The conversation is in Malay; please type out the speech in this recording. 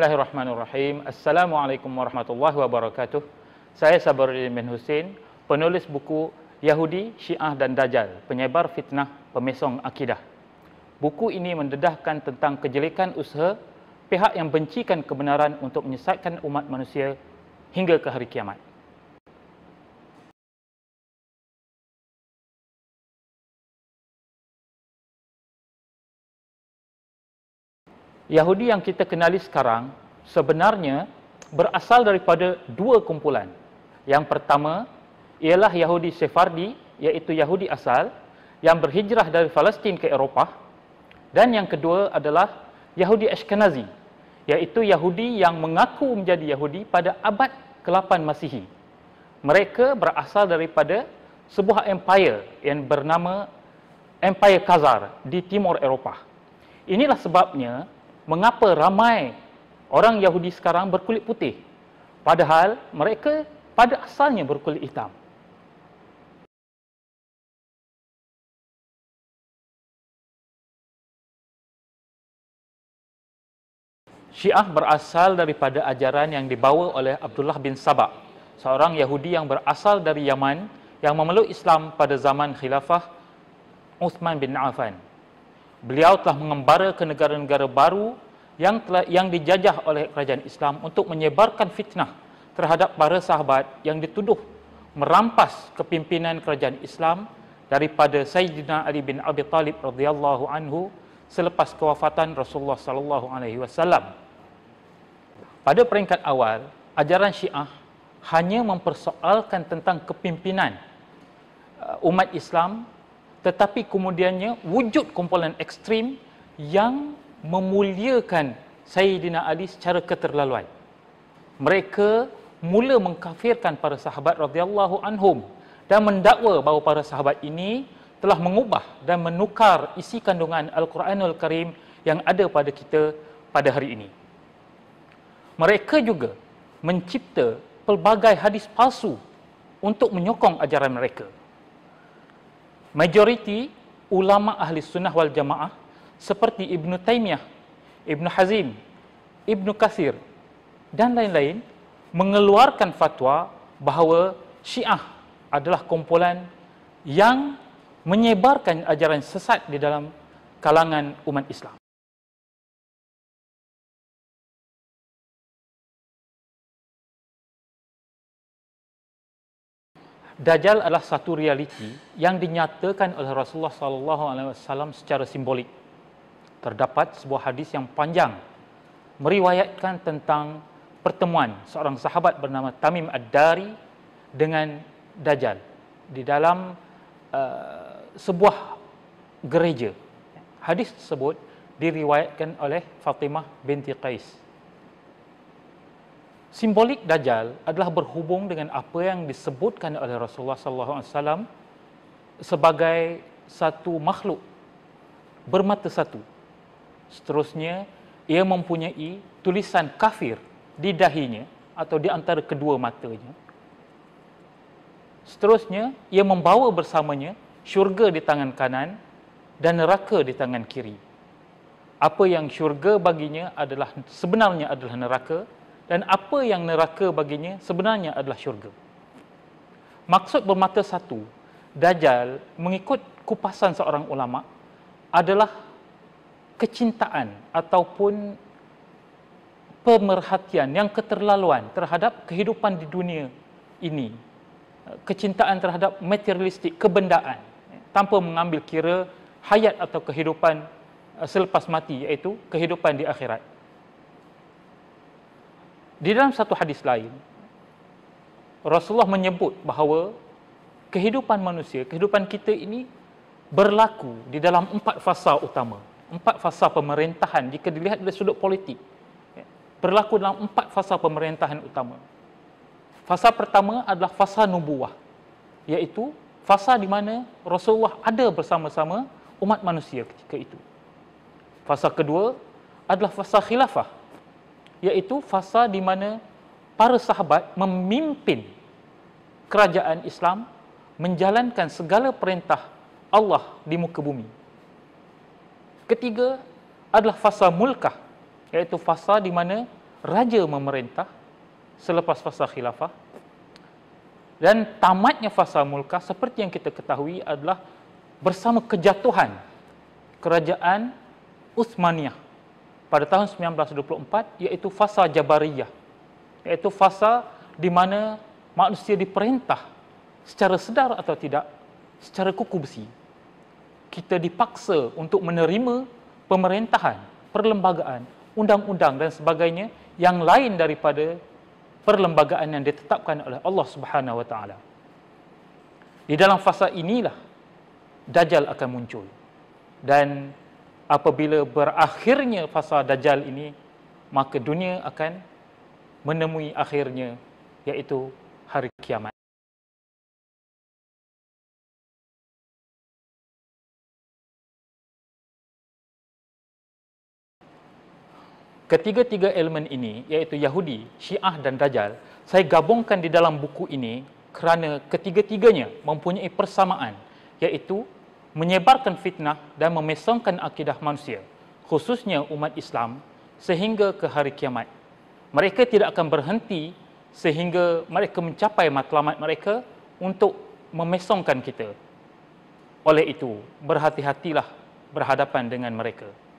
Bismillahirrahmanirrahim. Assalamualaikum warahmatullahi wabarakatuh. Saya Sabarudin bin Hussein, penulis buku Yahudi, Syiah dan Dajjal, penyebar fitnah pemesong akidah. Buku ini mendedahkan tentang kejelekan usaha pihak yang bencikan kebenaran untuk menyesatkan umat manusia hingga ke hari kiamat. Yahudi yang kita kenali sekarang sebenarnya berasal daripada dua kumpulan. Yang pertama ialah Yahudi Sephardi, iaitu Yahudi asal yang berhijrah dari Palestin ke Eropah dan yang kedua adalah Yahudi Ashkenazi iaitu Yahudi yang mengaku menjadi Yahudi pada abad ke-8 Masihi. Mereka berasal daripada sebuah empire yang bernama Empire Khazar di timur Eropah. Inilah sebabnya mengapa ramai orang Yahudi sekarang berkulit putih padahal mereka pada asalnya berkulit hitam. Syiah berasal daripada ajaran yang dibawa oleh Abdullah bin Sabah, seorang Yahudi yang berasal dari Yaman yang memeluk Islam pada zaman khilafah Uthman bin Affan beliau telah mengembara ke negara-negara baru yang telah yang dijajah oleh kerajaan Islam untuk menyebarkan fitnah terhadap para sahabat yang dituduh merampas kepimpinan kerajaan Islam daripada Sayyidina Ali bin Abi Talib radhiyallahu anhu selepas kewafatan Rasulullah sallallahu alaihi wasallam. Pada peringkat awal, ajaran Syiah hanya mempersoalkan tentang kepimpinan uh, umat Islam tetapi kemudiannya wujud kumpulan ekstrim yang memuliakan Sayyidina Ali secara keterlaluan. Mereka mula mengkafirkan para sahabat radhiyallahu anhum dan mendakwa bahawa para sahabat ini telah mengubah dan menukar isi kandungan Al-Quranul Karim yang ada pada kita pada hari ini. Mereka juga mencipta pelbagai hadis palsu untuk menyokong ajaran mereka majoriti ulama ahli sunnah wal jamaah seperti Ibn Taymiyah, Ibn Hazim, Ibn Kathir dan lain-lain mengeluarkan fatwa bahawa Syiah adalah kumpulan yang menyebarkan ajaran sesat di dalam kalangan umat Islam. Dajjal adalah satu realiti yang dinyatakan oleh Rasulullah sallallahu alaihi wasallam secara simbolik. Terdapat sebuah hadis yang panjang meriwayatkan tentang pertemuan seorang sahabat bernama Tamim Ad-Dari dengan Dajjal di dalam uh, sebuah gereja. Hadis tersebut diriwayatkan oleh Fatimah binti Qais. Simbolik dajal adalah berhubung dengan apa yang disebutkan oleh Rasulullah sallallahu alaihi wasallam sebagai satu makhluk bermata satu. Seterusnya ia mempunyai tulisan kafir di dahinya atau di antara kedua matanya. Seterusnya ia membawa bersamanya syurga di tangan kanan dan neraka di tangan kiri. Apa yang syurga baginya adalah sebenarnya adalah neraka dan apa yang neraka baginya sebenarnya adalah syurga. Maksud bermata satu, Dajjal mengikut kupasan seorang ulama adalah kecintaan ataupun pemerhatian yang keterlaluan terhadap kehidupan di dunia ini. Kecintaan terhadap materialistik, kebendaan tanpa mengambil kira hayat atau kehidupan eh, selepas mati iaitu kehidupan di akhirat. Di dalam satu hadis lain, Rasulullah menyebut bahawa kehidupan manusia, kehidupan kita ini berlaku di dalam empat fasa utama. Empat fasa pemerintahan jika dilihat dari sudut politik. Ya, berlaku dalam empat fasa pemerintahan utama. Fasa pertama adalah fasa nubuah. Iaitu fasa di mana Rasulullah ada bersama-sama umat manusia ketika itu. Fasa kedua adalah fasa khilafah iaitu fasa di mana para sahabat memimpin kerajaan Islam menjalankan segala perintah Allah di muka bumi. Ketiga adalah fasa mulkah iaitu fasa di mana raja memerintah selepas fasa khilafah dan tamatnya fasa mulkah seperti yang kita ketahui adalah bersama kejatuhan kerajaan Uthmaniyah pada tahun 1924 iaitu fasa jabariyah iaitu fasa di mana manusia diperintah secara sedar atau tidak secara kuku besi kita dipaksa untuk menerima pemerintahan perlembagaan undang-undang dan sebagainya yang lain daripada perlembagaan yang ditetapkan oleh Allah Subhanahu wa taala di dalam fasa inilah dajjal akan muncul dan apabila berakhirnya fasa dajjal ini maka dunia akan menemui akhirnya iaitu hari kiamat ketiga-tiga elemen ini iaitu Yahudi, Syiah dan Dajjal saya gabungkan di dalam buku ini kerana ketiga-tiganya mempunyai persamaan iaitu menyebarkan fitnah dan memesongkan akidah manusia, khususnya umat Islam, sehingga ke hari kiamat. Mereka tidak akan berhenti sehingga mereka mencapai matlamat mereka untuk memesongkan kita. Oleh itu, berhati-hatilah berhadapan dengan mereka.